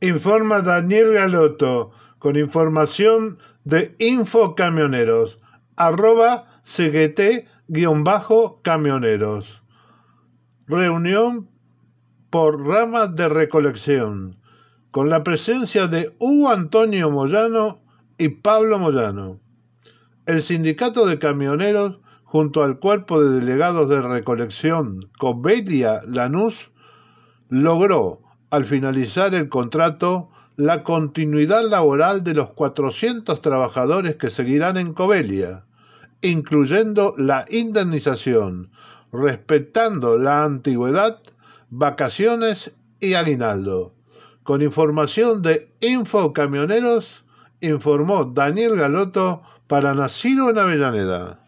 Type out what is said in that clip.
informa Daniel Galoto con información de Infocamioneros, arroba CGT-camioneros. Reunión por ramas de recolección, con la presencia de Hugo Antonio Moyano y Pablo Moyano. El sindicato de camioneros, junto al cuerpo de delegados de recolección Cobedia Lanús, logró al finalizar el contrato la continuidad laboral de los 400 trabajadores que seguirán en Covelia, incluyendo la indemnización, respetando la antigüedad, vacaciones y aguinaldo. Con información de Info Camioneros, informó Daniel Galoto para Nacido en Avellaneda.